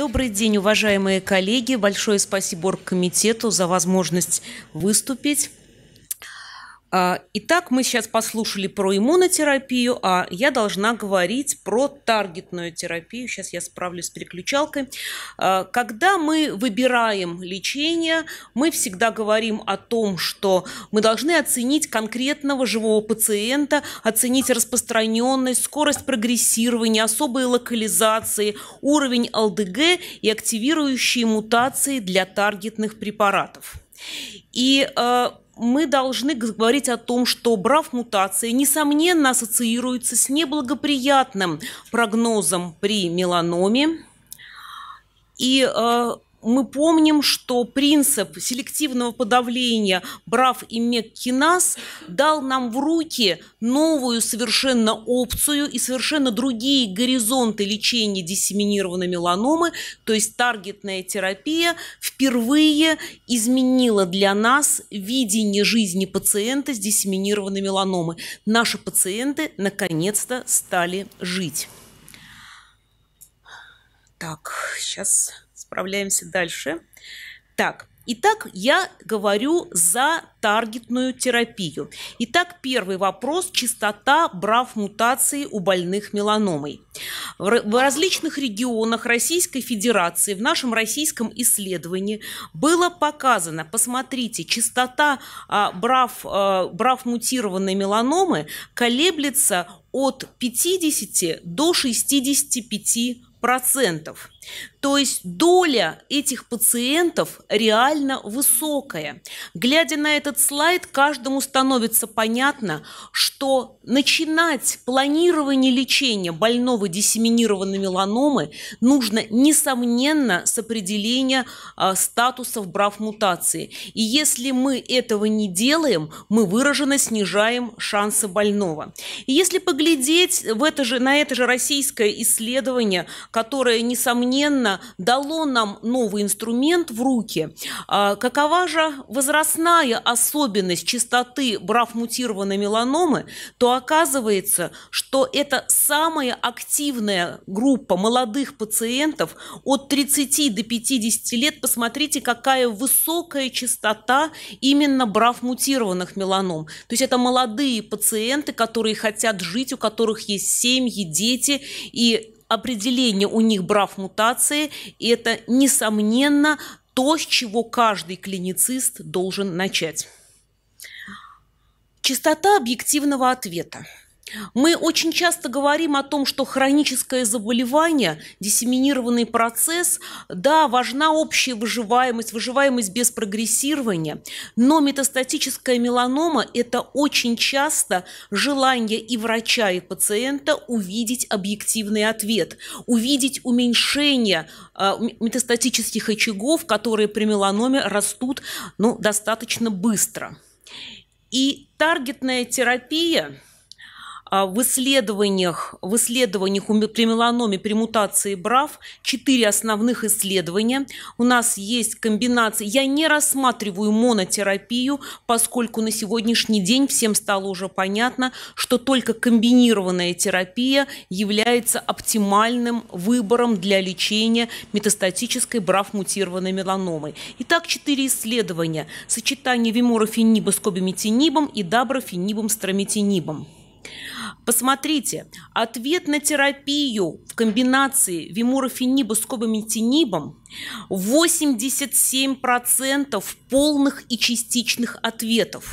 Добрый день, уважаемые коллеги. Большое спасибо оргкомитету за возможность выступить. А, итак, мы сейчас послушали про иммунотерапию, а я должна говорить про таргетную терапию. Сейчас я справлюсь с переключалкой. А, когда мы выбираем лечение, мы всегда говорим о том, что мы должны оценить конкретного живого пациента, оценить распространенность, скорость прогрессирования, особые локализации, уровень ЛДГ и активирующие мутации для таргетных препаратов. И а, мы должны говорить о том, что брав мутации, несомненно, ассоциируется с неблагоприятным прогнозом при меланоме. И э, мы помним, что принцип селективного подавления брав и меккиназ дал нам в руки новую совершенно опцию и совершенно другие горизонты лечения диссеминированной меланомы, то есть таргетная терапия впервые изменила для нас видение жизни пациента с диссеминированной меланомой. Наши пациенты наконец-то стали жить. Так, сейчас... Справляемся дальше. Так, Итак, я говорю за таргетную терапию. Итак, первый вопрос – частота брав мутации у больных меланомой. В различных регионах Российской Федерации в нашем российском исследовании было показано, посмотрите, частота а, брав, а, брав мутированной меланомы колеблется от 50 до 65 процентов. То есть доля этих пациентов реально высокая. Глядя на этот слайд, каждому становится понятно, что начинать планирование лечения больного диссеминированной меланомы нужно, несомненно, с определения а, статусов брав мутации. И если мы этого не делаем, мы выраженно снижаем шансы больного. И если поглядеть в это же, на это же российское исследование, которое, несомненно, несомненно, дало нам новый инструмент в руки. А, какова же возрастная особенность частоты брав мутированной меланомы, то оказывается, что это самая активная группа молодых пациентов от 30 до 50 лет. Посмотрите, какая высокая частота именно брав мутированных меланом. То есть это молодые пациенты, которые хотят жить, у которых есть семьи, дети, и определение у них брав мутации, и это, несомненно, то, с чего каждый клиницист должен начать. Частота объективного ответа. Мы очень часто говорим о том, что хроническое заболевание, диссеминированный процесс, да, важна общая выживаемость, выживаемость без прогрессирования, но метастатическая меланома – это очень часто желание и врача, и пациента увидеть объективный ответ, увидеть уменьшение а, метастатических очагов, которые при меланоме растут ну, достаточно быстро. И таргетная терапия – а в исследованиях, в исследованиях при меланоме, при мутации БРАВ четыре основных исследования. У нас есть комбинации. Я не рассматриваю монотерапию, поскольку на сегодняшний день всем стало уже понятно, что только комбинированная терапия является оптимальным выбором для лечения метастатической БРАВ-мутированной меланомой. Итак, четыре исследования. Сочетание виморофениба с кобиметинибом и даброфенибом с трометинибом. Посмотрите, ответ на терапию в комбинации вимурофениба с кобаментинибом 87% полных и частичных ответов.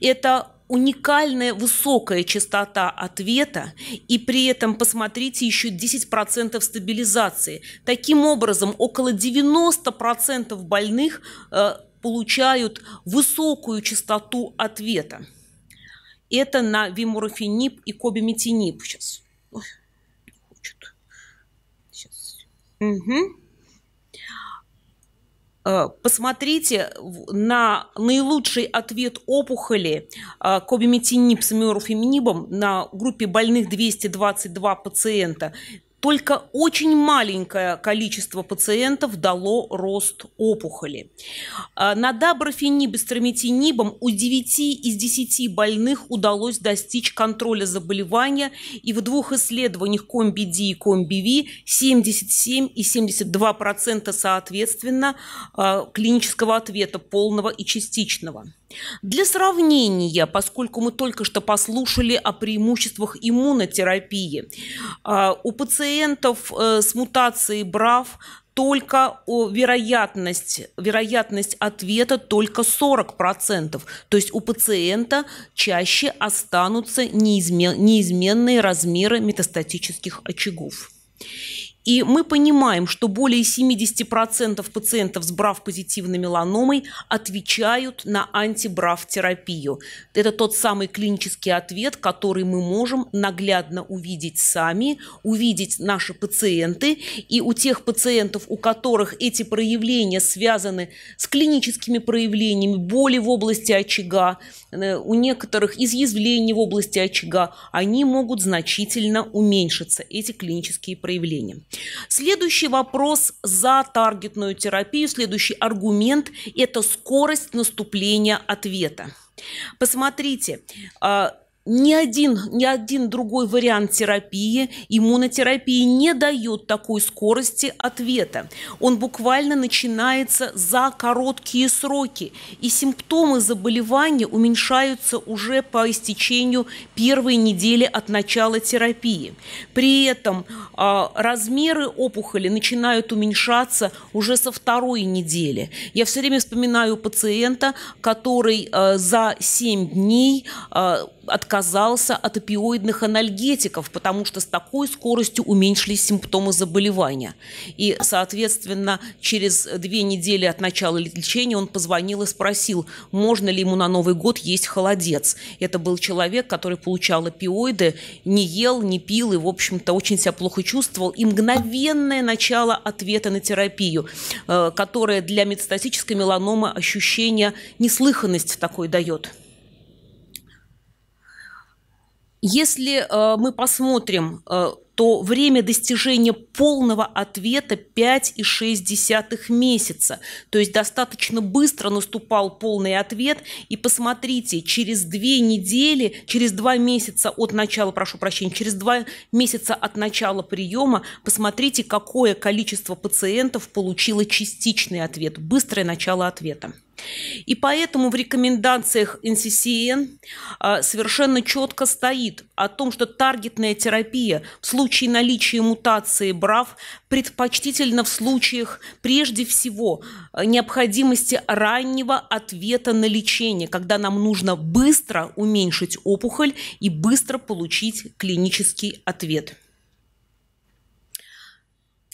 Это уникальная высокая частота ответа, и при этом посмотрите еще 10% стабилизации. Таким образом, около 90% больных э, получают высокую частоту ответа. Это на вимурофенип и кобиметинип сейчас. Ой, не хочет. Сейчас. Угу. Посмотрите на наилучший ответ опухоли э, кобиметинип с миоруфеминибом на группе больных 222 пациента только очень маленькое количество пациентов дало рост опухоли. А, Над аброфенибестромитинибом у 9 из 10 больных удалось достичь контроля заболевания, и в двух исследованиях комби-Д и комби-В 77 и 72 процента соответственно а, клинического ответа полного и частичного. Для сравнения, поскольку мы только что послушали о преимуществах иммунотерапии, а, у пациентов пациентов э, с мутацией БРАВ только вероятность, вероятность ответа только 40%. То есть у пациента чаще останутся неизменные размеры метастатических очагов. И мы понимаем, что более 70% пациентов с БРАВ-позитивной меланомой отвечают на антибрав-терапию. Это тот самый клинический ответ, который мы можем наглядно увидеть сами, увидеть наши пациенты. И у тех пациентов, у которых эти проявления связаны с клиническими проявлениями, боли в области очага, э, у некоторых изъязвлений в области очага, они могут значительно уменьшиться, эти клинические проявления. Следующий вопрос за таргетную терапию, следующий аргумент – это скорость наступления ответа. Посмотрите, а, ни один, ни один другой вариант терапии, иммунотерапии не дает такой скорости ответа. Он буквально начинается за короткие сроки, и симптомы заболевания уменьшаются уже по истечению первой недели от начала терапии. При этом э, размеры опухоли начинают уменьшаться уже со второй недели. Я все время вспоминаю пациента, который э, за 7 дней э, отказался отказался от опиоидных анальгетиков, потому что с такой скоростью уменьшились симптомы заболевания. И, соответственно, через две недели от начала лечения он позвонил и спросил, можно ли ему на Новый год есть холодец. Это был человек, который получал опиоиды, не ел, не пил и, в общем-то, очень себя плохо чувствовал. И мгновенное начало ответа на терапию, э, которое для метастатической меланомы ощущение неслыханности такой дает. Если э, мы посмотрим, э, то время достижения полного ответа 5,6 месяца. То есть достаточно быстро наступал полный ответ. И посмотрите, через две недели, через два месяца от начала, прошу прощения, через два месяца от начала приема, посмотрите, какое количество пациентов получило частичный ответ, быстрое начало ответа. И поэтому в рекомендациях NCCN а, совершенно четко стоит о том, что таргетная терапия в случае наличия мутации БРАВ предпочтительно в случаях прежде всего необходимости раннего ответа на лечение, когда нам нужно быстро уменьшить опухоль и быстро получить клинический ответ.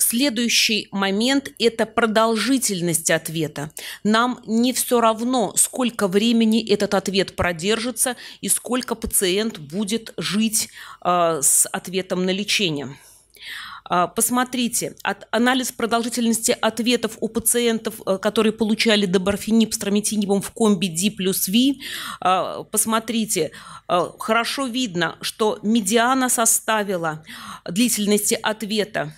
Следующий момент – это продолжительность ответа. Нам не все равно, сколько времени этот ответ продержится и сколько пациент будет жить э, с ответом на лечение. А, посмотрите, от, анализ продолжительности ответов у пациентов, э, которые получали доборфенип с трамитинибом в комби D плюс V, а, посмотрите, а, хорошо видно, что медиана составила длительности ответа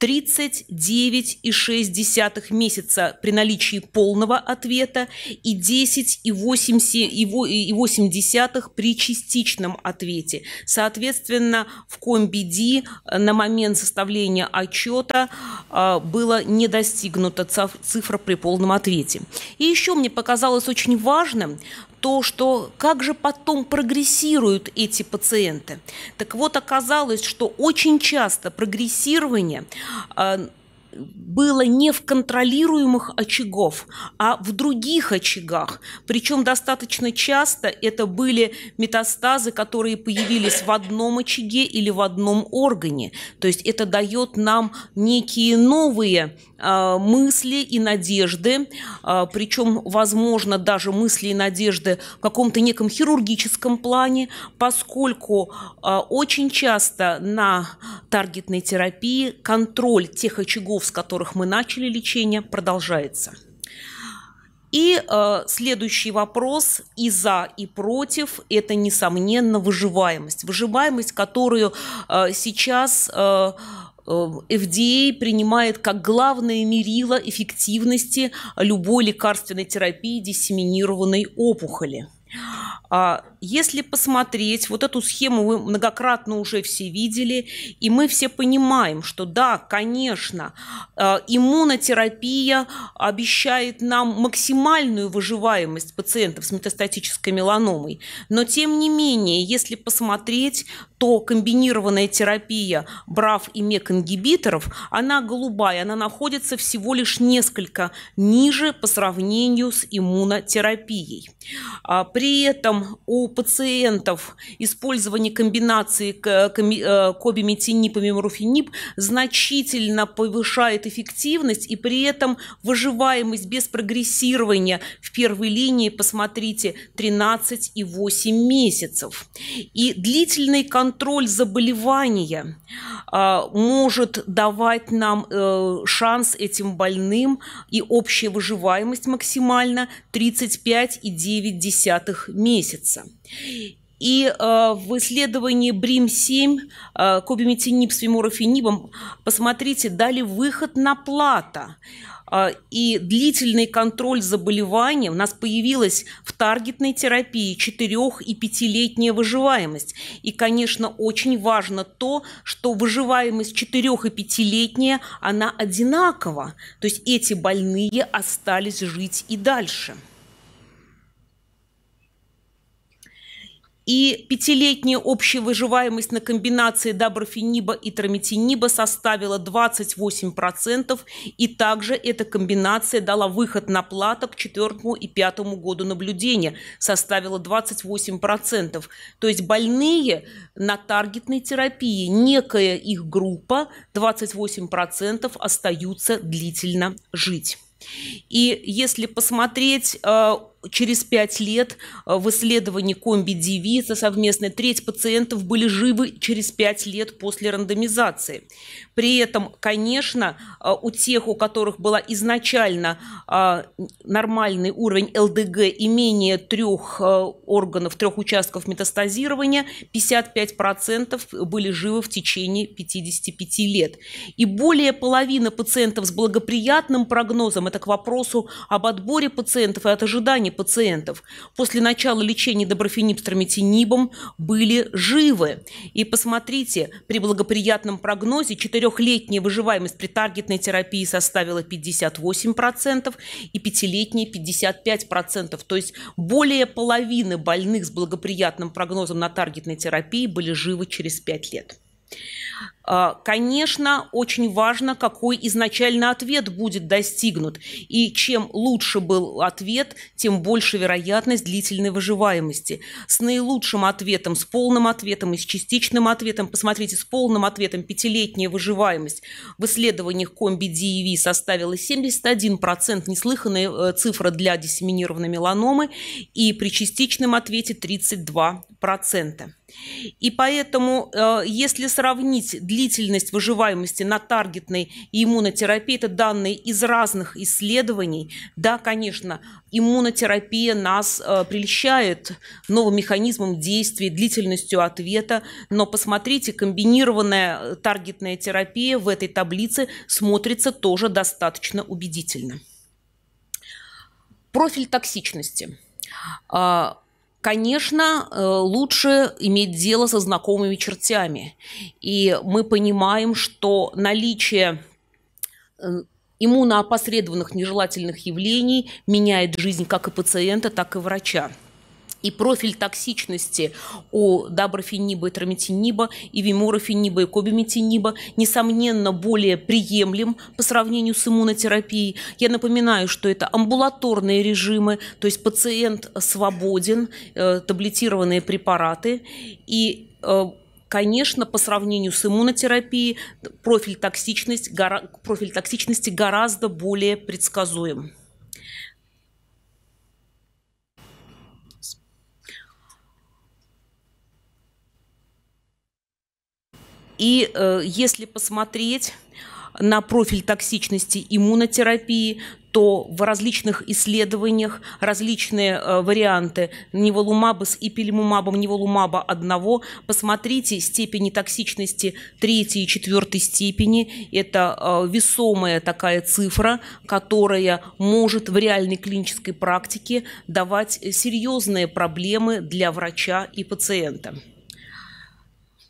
39,6 месяца при наличии полного ответа и 10,8 при частичном ответе. Соответственно, в Комби-Ди на момент составления отчета а, было не достигнута цифра при полном ответе. И еще мне показалось очень важным то, что как же потом прогрессируют эти пациенты. Так вот, оказалось, что очень часто прогрессирование а, было не в контролируемых очагов, а в других очагах. Причем достаточно часто это были метастазы, которые появились в одном очаге или в одном органе. То есть это дает нам некие новые э, мысли и надежды, э, а, причем, возможно, даже мысли и надежды в каком-то неком хирургическом плане, поскольку э, очень часто на таргетной терапии контроль тех очагов, которых мы начали лечение, продолжается. И э, следующий вопрос и за, и против – это, несомненно, выживаемость. Выживаемость, которую э, сейчас э, э FDA принимает как главное мерило эффективности любой лекарственной терапии диссеминированной опухоли. А, если посмотреть, вот эту схему вы многократно уже все видели, и мы все понимаем, что да, конечно, а, иммунотерапия обещает нам максимальную выживаемость пациентов с метастатической меланомой, но тем не менее, если посмотреть, то комбинированная терапия БРАВ и МЕК-ингибиторов, она голубая, она находится всего лишь несколько ниже по сравнению с иммунотерапией. А, при этом этом у пациентов использование комбинации э, э, кобиметинип и значительно повышает эффективность и при этом выживаемость без прогрессирования в первой линии, посмотрите, и 13,8 месяцев. И длительный контроль заболевания а, может давать нам э, шанс этим больным и общая выживаемость максимально 35,9 месяцев месяца. И э, в исследовании БРИМ-7 э, кобиметиниб с фиморофенибом, посмотрите, дали выход на плата. Э, и длительный контроль заболевания у нас появилась в таргетной терапии 4- и 5-летняя выживаемость. И, конечно, очень важно то, что выживаемость 4- и 5-летняя, она одинакова. То есть эти больные остались жить и дальше. и пятилетняя общая выживаемость на комбинации даброфениба и трамитиниба составила 28%, и также эта комбинация дала выход на плата к четвертому и пятому году наблюдения, составила 28%. То есть больные на таргетной терапии, некая их группа, 28% остаются длительно жить. И если посмотреть э, через пять лет э, в исследовании комби-девиза совместной треть пациентов были живы через пять лет после рандомизации. При этом, конечно, э, у тех, у которых была изначально э, нормальный уровень ЛДГ и менее трех органов, трех участков метастазирования, 55% были живы в течение 55 лет. И более половины пациентов с благоприятным прогнозом, это к вопросу об отборе пациентов и от ожидания содержания пациентов после начала лечения доброфенибстромитинибом были живы. И посмотрите, при благоприятном прогнозе четырехлетняя выживаемость при таргетной терапии составила 58% и пятилетняя 55%. То есть более половины больных с благоприятным прогнозом на таргетной терапии были живы через 5 лет. А, конечно, очень важно, какой изначально ответ будет достигнут. И чем лучше был ответ, тем больше вероятность длительной выживаемости. С наилучшим ответом, с полным ответом и с частичным ответом, посмотрите, с полным ответом пятилетняя выживаемость в исследованиях комби DEV составила 71%, неслыханная э, цифра для диссеминированной меланомы, и при частичном ответе 32%. И поэтому, э, если сравнить длительность длительность выживаемости на таргетной иммунотерапии – это данные из разных исследований. Да, конечно, иммунотерапия нас э, прельщает новым механизмом действия, длительностью ответа, но посмотрите, комбинированная э, таргетная терапия в этой таблице смотрится тоже достаточно убедительно. Профиль токсичности. А, Конечно, э, лучше иметь дело со знакомыми чертями. И мы понимаем, что наличие э, иммуноопосредованных нежелательных явлений меняет жизнь как и пациента, так и врача и профиль токсичности у даброфениба и трамитиниба, и виморофениба и кобимитиниба, несомненно, более приемлем по сравнению с иммунотерапией. Я напоминаю, что это амбулаторные режимы, то есть пациент свободен, э, таблетированные препараты, и э, конечно, по сравнению с иммунотерапией профиль, токсичность, профиль токсичности гораздо более предсказуем. И э, если посмотреть на профиль токсичности иммунотерапии, то в различных исследованиях различные э, варианты неволумаба с ипилимумабом, неволумаба одного. Посмотрите степени токсичности третьей и четвертой степени. Это э, весомая такая цифра, которая может в реальной клинической практике давать э, серьезные проблемы для врача и пациента.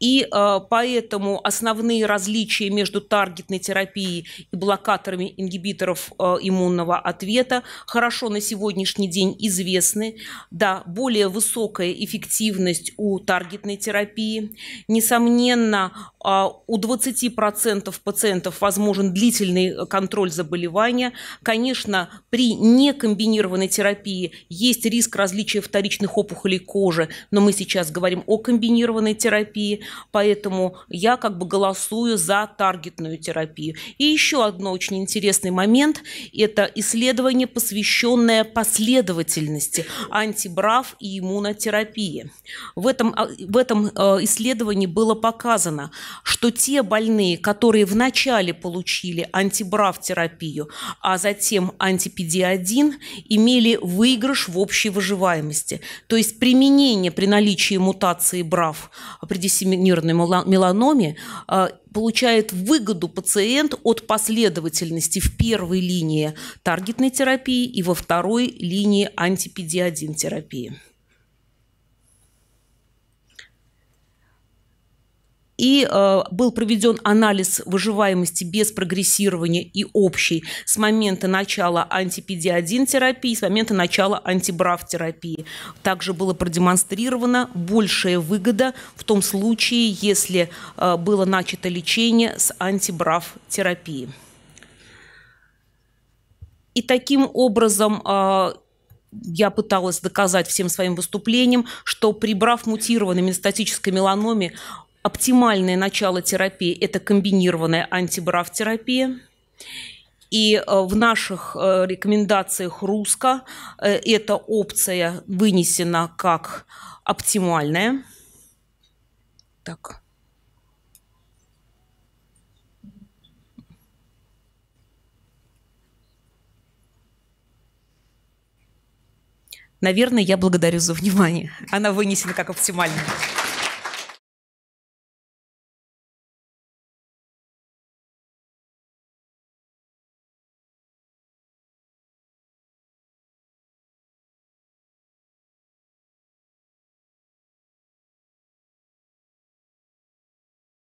И э, поэтому основные различия между таргетной терапией и блокаторами ингибиторов э, иммунного ответа хорошо на сегодняшний день известны. Да, более высокая эффективность у таргетной терапии. Несомненно, э, у 20% пациентов возможен длительный контроль заболевания. Конечно, при некомбинированной терапии есть риск различия вторичных опухолей кожи, но мы сейчас говорим о комбинированной терапии поэтому я как бы голосую за таргетную терапию. И еще одно очень интересный момент – это исследование, посвященное последовательности антибрав и иммунотерапии. В этом, а, в этом э, исследовании было показано, что те больные, которые вначале получили антибрав-терапию, а затем антипедиадин, имели выигрыш в общей выживаемости. То есть применение при наличии мутации БРАВ а при нервной меланоме а, получает выгоду пациент от последовательности в первой линии таргетной терапии и во второй линии антипедиадин терапии. и э, был проведен анализ выживаемости без прогрессирования и общей с момента начала антипд-1 терапии, с момента начала антибрав терапии. Также было продемонстрировано большая выгода в том случае, если э, было начато лечение с антибрав терапии. И таким образом э, я пыталась доказать всем своим выступлением, что при брав мутированной метастатической меланоме Оптимальное начало терапии – это комбинированная терапия, И э, в наших э, рекомендациях РУСКО э, эта опция вынесена как оптимальная. Так. Наверное, я благодарю за внимание. Она вынесена как оптимальная.